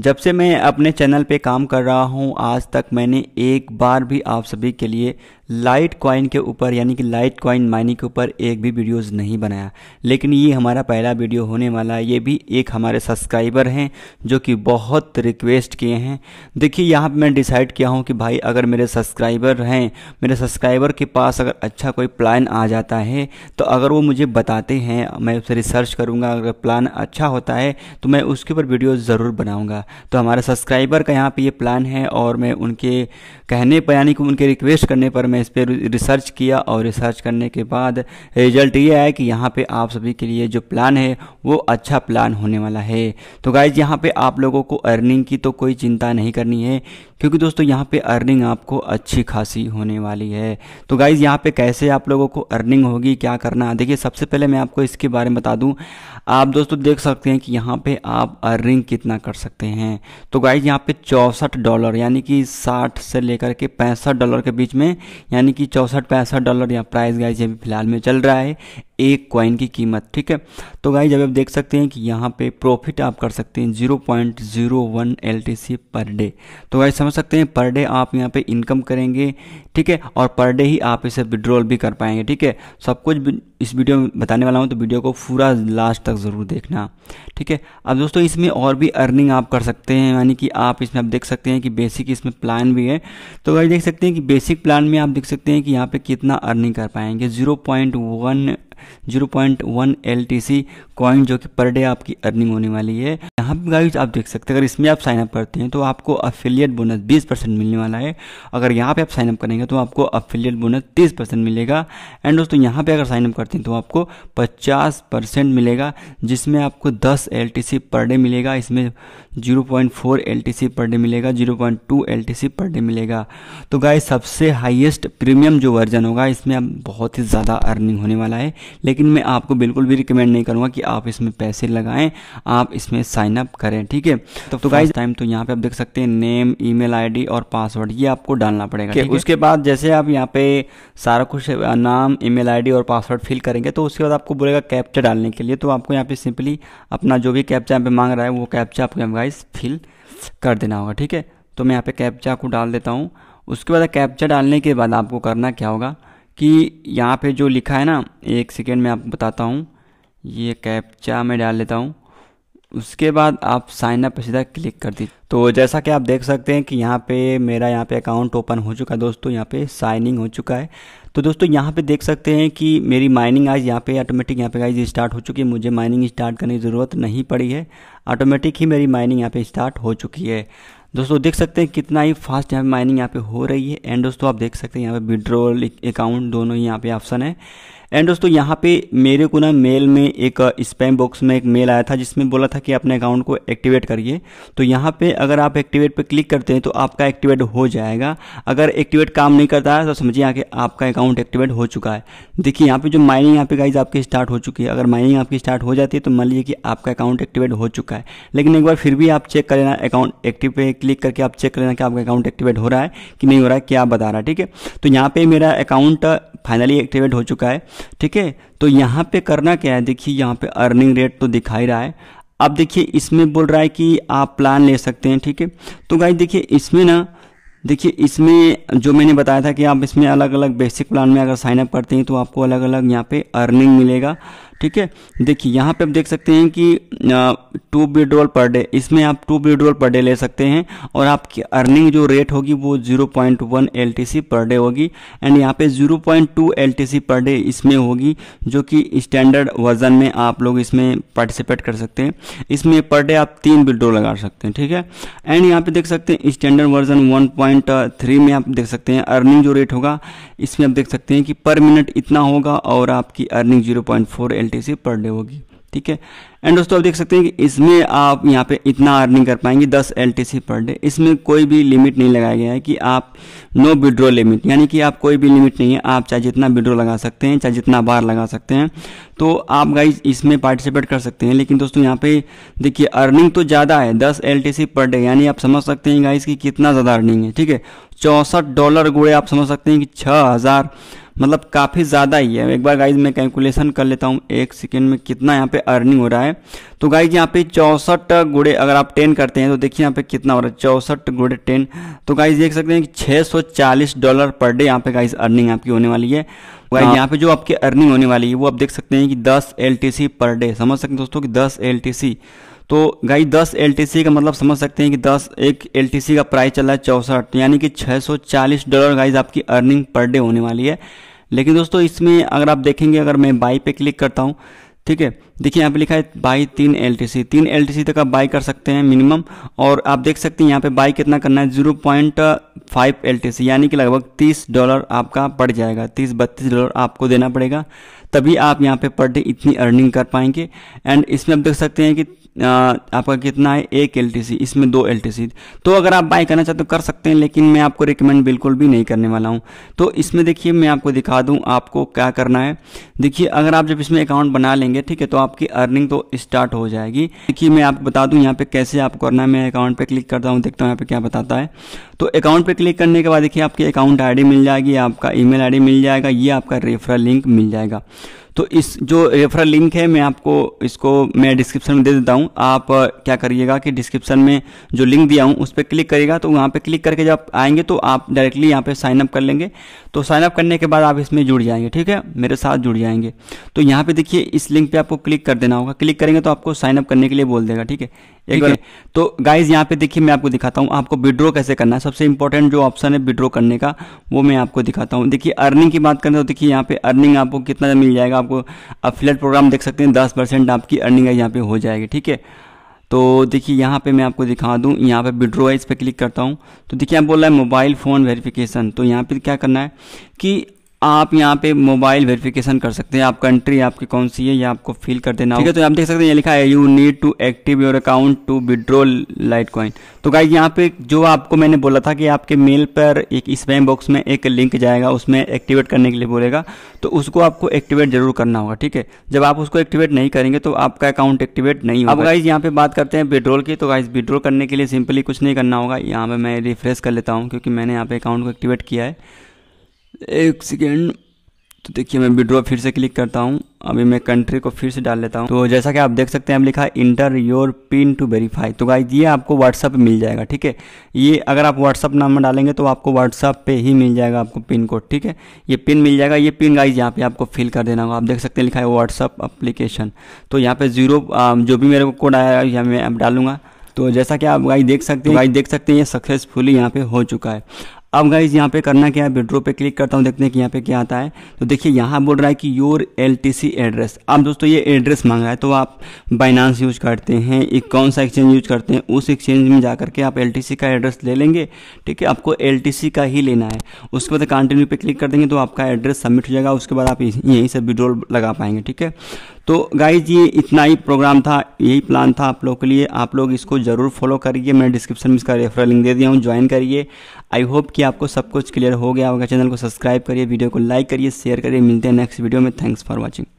जब से मैं अपने चैनल पे काम कर रहा हूँ आज तक मैंने एक बार भी आप सभी के लिए लाइट कॉइन के ऊपर यानी कि लाइट कॉइन माइनिंग के ऊपर एक भी वीडियोस नहीं बनाया लेकिन ये हमारा पहला वीडियो होने वाला है ये भी एक हमारे सब्सक्राइबर हैं जो कि बहुत रिक्वेस्ट किए हैं देखिए यहाँ पर मैं डिसाइड किया हूँ कि भाई अगर मेरे सब्सक्राइबर हैं मेरे सब्सक्राइबर के पास अगर अच्छा कोई प्लान आ जाता है तो अगर वो मुझे बताते हैं मैं उसे रिसर्च करूँगा अगर प्लान अच्छा होता है तो मैं उसके ऊपर वीडियो ज़रूर बनाऊँगा तो हमारे सब्सक्राइबर का यहाँ पर ये प्लान है और मैं उनके कहने पर यानी कि उनके रिक्वेस्ट करने पर मैं इस पर रिसर्च किया और रिसर्च करने के बाद रिजल्ट ये आया कि यहाँ पे आप सभी के लिए जो प्लान है वो अच्छा प्लान होने वाला है तो गाइज यहाँ पे आप लोगों को अर्निंग की तो कोई चिंता नहीं करनी है क्योंकि दोस्तों यहाँ पे अर्निंग आपको अच्छी खासी होने वाली है तो गाइज यहाँ पे कैसे आप लोगों को अर्निंग होगी क्या करना देखिए सबसे पहले मैं आपको इसके बारे में बता दूँ आप दोस्तों देख सकते हैं कि यहाँ पे आप अर्निंग कितना कर सकते हैं तो गाइज यहाँ पे चौंसठ डॉलर यानी कि साठ से लेकर के पैंसठ डॉलर के बीच में यानी कि चौंसठ पैंसठ डॉलर यहाँ प्राइस गाइज अभी फिलहाल में चल रहा है एक क्वाइन की कीमत ठीक है तो गाई जब आप देख सकते हैं कि यहाँ पे प्रॉफिट आप कर सकते हैं 0.01 पॉइंट पर डे तो गाई समझ सकते हैं पर डे आप यहाँ पे इनकम करेंगे ठीक है और पर डे ही आप इसे विड्रॉल भी कर पाएंगे ठीक है सब कुछ इस वीडियो में बताने वाला हूँ तो वीडियो को पूरा लास्ट तक ज़रूर देखना ठीक है अब दोस्तों इसमें और भी अर्निंग आप कर सकते हैं यानी कि आप इसमें आप देख सकते हैं कि बेसिक इसमें प्लान भी है तो गाई देख सकते हैं कि बेसिक प्लान में आप देख सकते हैं कि यहाँ पर कितना अर्निंग कर पाएंगे zero point one zero point one L T C coin जो कि पर डे आपकी अर्निंग होने वाली है यहाँ पर गाइज आप देख सकते हैं अगर इसमें आप साइनअप करते हैं तो आपको अफिलियट बोनस बीस परसेंट मिलने वाला है अगर यहाँ पे आप साइनअप करेंगे तो आपको अफिलियट बोनस तीस परसेंट मिलेगा एंड दोस्तों यहाँ पे अगर साइनअप करते हैं तो आपको पचास परसेंट मिलेगा जिसमें आपको दस L T C per day मिलेगा इसमें zero point four L T C per day मिलेगा zero point two L T C per day मिलेगा तो गाइज सबसे हाइएस्ट प्रीमियम जो वर्जन होगा इसमें आप बहुत ही ज़्यादा अर्निंग होने वाला है लेकिन मैं आपको बिल्कुल भी रिकमेंड नहीं करूँगा कि आप इसमें पैसे लगाएं आप इसमें साइन अप करें ठीक है तो, तो गाइज टाइम तो यहाँ पे आप देख सकते हैं नेम ईमेल आईडी और पासवर्ड ये आपको डालना पड़ेगा उसके बाद जैसे आप यहाँ पे सारा कुछ नाम ई मेल और पासवर्ड फिल करेंगे तो उसके बाद आपको बोलेगा कैप्चा डालने के लिए तो आपको यहाँ पे सिंपली अपना जो भी कैप्चा यहाँ पे मांग रहा है वो कैप्चा आपको गाइस फिल कर देना होगा ठीक है तो मैं यहाँ पे कैप्चा को डाल देता हूँ उसके बाद कैप्चा डालने के बाद आपको करना क्या होगा कि यहाँ पे जो लिखा है ना एक सेकेंड में आपको बताता हूँ ये कैप्चा मैं डाल लेता हूँ उसके बाद आप साइन अप सीधा क्लिक कर दीजिए तो जैसा कि आप देख सकते हैं कि यहाँ पे मेरा यहाँ पे अकाउंट ओपन हो चुका है दोस्तों यहाँ पे साइनिंग हो चुका है तो दोस्तों यहाँ पे देख सकते हैं कि मेरी माइनिंग आज यहाँ पे ऑटोमेटिक यहाँ पे आज स्टार्ट हो चुकी है मुझे माइनिंग स्टार्ट करने की ज़रूरत नहीं पड़ी है ऑटोमेटिक ही मेरी माइनिंग यहाँ पर स्टार्ट हो चुकी है दोस्तों देख सकते हैं कितना ही फास्ट यहाँ पे माइनिंग यहाँ पे हो रही है एंड दोस्तों आप देख सकते हैं यहाँ पे विड्रोल अकाउंट दोनों ही यहाँ पे ऑप्शन है एंड दोस्तों यहाँ पे मेरे को ना मेल में एक स्पैम बॉक्स में एक मेल आया था जिसमें बोला था कि अपने अकाउंट को एक्टिवेट करिए तो यहाँ पे अगर आप एक्टिवेट पे क्लिक करते हैं तो आपका एक्टिवेट हो जाएगा अगर एक्टिवेट काम नहीं करता है तो समझिए यहाँ के आपका अकाउंट एक्टिवेट हो चुका है देखिए यहाँ पे जो माइनिंग यहाँ पे गाइज आपकी स्टार्ट हो चुकी है अगर माइनिंग आपकी स्टार्ट हो जाती है तो मान लीजिए कि आपका अकाउंट एक्टिवेट हो चुका है लेकिन एक बार फिर भी आप चेक कर लेना अकाउंट एक्टिव पे क्लिक करके आप चेक कर लेना कि आपका अकाउंट एक्टिवेट हो रहा है कि नहीं हो रहा है क्या बता रहा है ठीक है तो यहाँ पर मेरा अकाउंट फाइनली एक्टिवेट हो चुका है ठीक है तो यहाँ पे करना क्या है देखिए यहाँ पे अर्निंग रेट तो दिखाई रहा है अब देखिए इसमें बोल रहा है कि आप प्लान ले सकते हैं ठीक है तो गाइज देखिए इसमें ना देखिए इसमें जो मैंने बताया था कि आप इसमें अलग अलग बेसिक प्लान में अगर साइनअप करते हैं तो आपको अलग अलग यहाँ पे अर्निंग मिलेगा ठीक है देखिए यहाँ पे आप देख सकते हैं कि टू विड्रॉल पर डे इसमें आप टू विड्रॉल पर डे ले सकते हैं और आपकी अर्निंग जो रेट होगी वो 0.1 एलटीसी पर डे होगी एंड यहाँ पे 0.2 एलटीसी पर डे इसमें होगी जो कि स्टैंडर्ड वर्जन में आप लोग इसमें पार्टिसिपेट कर सकते हैं इसमें पर डे आप तीन विड्रॉल लगा सकते हैं ठीक है एंड यहाँ पे देख सकते हैं स्टैंडर्ड वर्जन थ्री में आप देख सकते हैं अर्निंग जो रेट होगा इसमें आप देख सकते हैं कि पर मिनट इतना होगा और आपकी अर्निंग जीरो पॉइंट से पर डे होगी ठीक है एंड दोस्तों आप देख सकते हैं कि इसमें आप यहाँ पे इतना अर्निंग कर पाएंगे 10 एल पर डे इसमें कोई भी लिमिट नहीं लगाया गया है कि आप नो विड्रो लिमिट यानी कि आप कोई भी लिमिट नहीं है आप चाहे जितना विड्रो लगा सकते हैं चाहे जितना बार लगा सकते हैं तो आप गाइज इसमें पार्टिसिपेट कर सकते हैं लेकिन दोस्तों यहाँ पे देखिए अर्निंग तो ज़्यादा है दस एल पर डे यानी आप समझ सकते हैं गाइज की कितना ज़्यादा अर्निंग है ठीक है चौंसठ डॉलर गुड़े आप समझ सकते हैं कि छः हज़ार मतलब काफ़ी ज़्यादा ही है एक बार गाइज मैं कैलकुलेशन कर लेता हूँ एक सेकेंड में कितना यहाँ पे अर्निंग हो रहा है तो गाइज यहाँ पे चौंसठ गुड़े अगर आप टेन करते हैं तो देखिए यहाँ पे कितना हो रहा है चौंसठ गुड़े टेन तो गाइज देख सकते हैं कि चालीस डॉलर पर डे यहाँ पे गाइज अर्निंग आपकी होने वाली है गाइज तो हाँ। यहाँ पे जो आपकी अर्निंग होने वाली है वो आप देख सकते हैं कि दस एल पर डे समझ सकते हैं दोस्तों की दस एल तो गाई 10 एल का मतलब समझ सकते हैं कि 10 एक एल का प्राइस चल रहा है चौंसठ यानी कि 640 डॉलर गाइज आपकी अर्निंग पर डे होने वाली है लेकिन दोस्तों इसमें अगर आप देखेंगे अगर मैं बाई पे क्लिक करता हूँ ठीक है देखिए यहाँ पे लिखा है बाई तीन एल टी सी तीन एल टी सी तक आप बाई कर सकते हैं मिनिमम और आप देख सकते हैं यहाँ पे बाई कितना करना है zero point five L T C यानी कि लगभग तीस डॉलर आपका पड़ जाएगा तीस बत्तीस डॉलर आपको देना पड़ेगा तभी आप यहाँ पे पर डे इतनी अर्निंग कर पाएंगे एंड इसमें आप देख सकते हैं कि आपका कितना है एक एल इसमें दो एल तो अगर आप बाय करना चाहते हो कर सकते हैं लेकिन मैं आपको रिकमेंड बिल्कुल भी नहीं करने वाला हूँ तो इसमें देखिए मैं आपको दिखा दूँ आपको क्या करना है देखिए अगर आप जब इसमें अकाउंट बना लेंगे ठीक है तो आपकी अर्निंग तो स्टार्ट हो जाएगी देखिए मैं आपको बता दूँ यहाँ पे कैसे आपको करना है मैं अकाउंट पर क्लिक करता हूँ देखता हूँ यहाँ पे क्या बताता है तो अकाउंट पर क्लिक करने के बाद देखिए आपकी अकाउंट आई मिल जाएगी आपका ई मेल मिल जाएगा ये आपका रेफरल लिंक मिल जाएगा तो इस जो रेफरल लिंक है मैं आपको इसको मैं डिस्क्रिप्शन में दे देता हूँ आप क्या करिएगा कि डिस्क्रिप्शन में जो लिंक दिया हूँ उस पर क्लिक करिएगा तो वहाँ पर क्लिक करके जब आएंगे तो आप डायरेक्टली यहाँ पर साइनअप कर लेंगे तो साइनअप करने के बाद आप इसमें जुड़ जाएंगे ठीक है मेरे साथ जुड़ जाएंगे तो यहाँ पर देखिए इस लिंक पर आपको क्लिक कर देना होगा क्लिक करेंगे तो आपको साइनअप करने के लिए बोल देगा ठीक है तो गाइज यहाँ पे देखिए मैं आपको दिखाता हूँ आपको विड्रो कैसे करना है सबसे इंपॉर्टेंट जो ऑप्शन है विड्रो करने का वो मैं आपको दिखाता हूँ देखिए अर्निंग की बात करें तो देखिए यहाँ पे अर्निंग आपको कितना मिल जाएगा आपको अफिलेट प्रोग्राम देख सकते हैं दस परसेंट आपकी अर्निंग यहाँ पे हो जाएगी ठीक है तो देखिए यहाँ पे मैं आपको दिखा दूँ यहाँ पे विड्रो है इस पर क्लिक करता हूँ तो देखिए आप बोल रहा है मोबाइल फ़ोन वेरिफिकेशन तो यहाँ पे क्या करना है कि आप यहाँ पे मोबाइल वेरिफिकेशन कर सकते हैं आप कंट्री आपकी कौन सी है ये आपको फिल कर देना ठीक है तो आप देख सकते हैं ये लिखा है you need to active your account to withdraw Litecoin तो गाइज यहाँ पे जो आपको मैंने बोला था कि आपके मेल पर एक स्पैम बॉक्स में एक लिंक जाएगा उसमें एक्टिवेट करने के लिए बोलेगा तो उसको आपको एक्टिवेट जरूर करना होगा ठीक है जब आप उसको एक्टिवेट नहीं करेंगे तो आपका अकाउंट एक्टिवेट नहीं होगा अब गाइज यहाँ पे बात करते हैं विड्रॉल की तो गाइज विड्रॉल करने के लिए सिंपली कुछ नहीं करना होगा यहाँ पे मैं रिफ्रेश कर लेता हूँ क्योंकि मैंने यहाँ पे अकाउंट को एक्टिवेट किया है एक सेकेंड तो देखिए मैं विड्रॉ फिर से क्लिक करता हूँ अभी मैं कंट्री को फिर से डाल लेता हूँ तो जैसा कि आप देख सकते हैं अब लिखा है enter your pin to verify तो गाइज ये आपको व्हाट्सअप मिल जाएगा ठीक है ये अगर आप व्हाट्सअप नंबर डालेंगे तो आपको व्हाट्सअप पे ही मिल जाएगा आपको पिन कोड ठीक है ये पिन मिल जाएगा ये पिन गाइज यहाँ पे आपको फिल कर देना होगा आप देख सकते हैं लिखा है व्हाट्सअप अप्लीकेशन तो यहाँ पे जीरो जो भी मेरे को कोड आया यहाँ मैं आप डालूंगा तो जैसा कि आप गाइज देख सकते हैं गाइज देख सकते हैं ये सक्सेसफुली यहाँ पे हो चुका है अब गाइज यहाँ पे करना क्या है विड्रो पे क्लिक करता हूँ देखते हैं कि यहाँ पे क्या आता है तो देखिए यहाँ बोल रहा है कि योर एल एड्रेस अब दोस्तों ये एड्रेस मांगा है तो आप बाइनांस यूज करते हैं एक कौन सा एक्सचेंज यूज करते हैं उस एक्सचेंज में जा करके आप एल का एड्रेस ले लेंगे ठीक है आपको एल का ही लेना है उसके बाद कंटिन्यू पे क्लिक कर देंगे तो आपका एड्रेस सबमिट हो जाएगा उसके बाद आप यहीं से विड्रोल लगा पाएंगे ठीक है तो गाइज ये इतना ही प्रोग्राम था यही प्लान था आप लोग के लिए आप लोग इसको ज़रूर फॉलो करिए मैं डिस्क्रिप्शन में इसका रेफरल लिंक दे दिया हूँ ज्वाइन करिए आई होप कि आपको सब कुछ क्लियर हो गया होगा चैनल को सब्सक्राइब करिए वीडियो को लाइक करिए शेयर करिए मिलते हैं नेक्स्ट वीडियो में थैंक्स फॉर वॉचिंग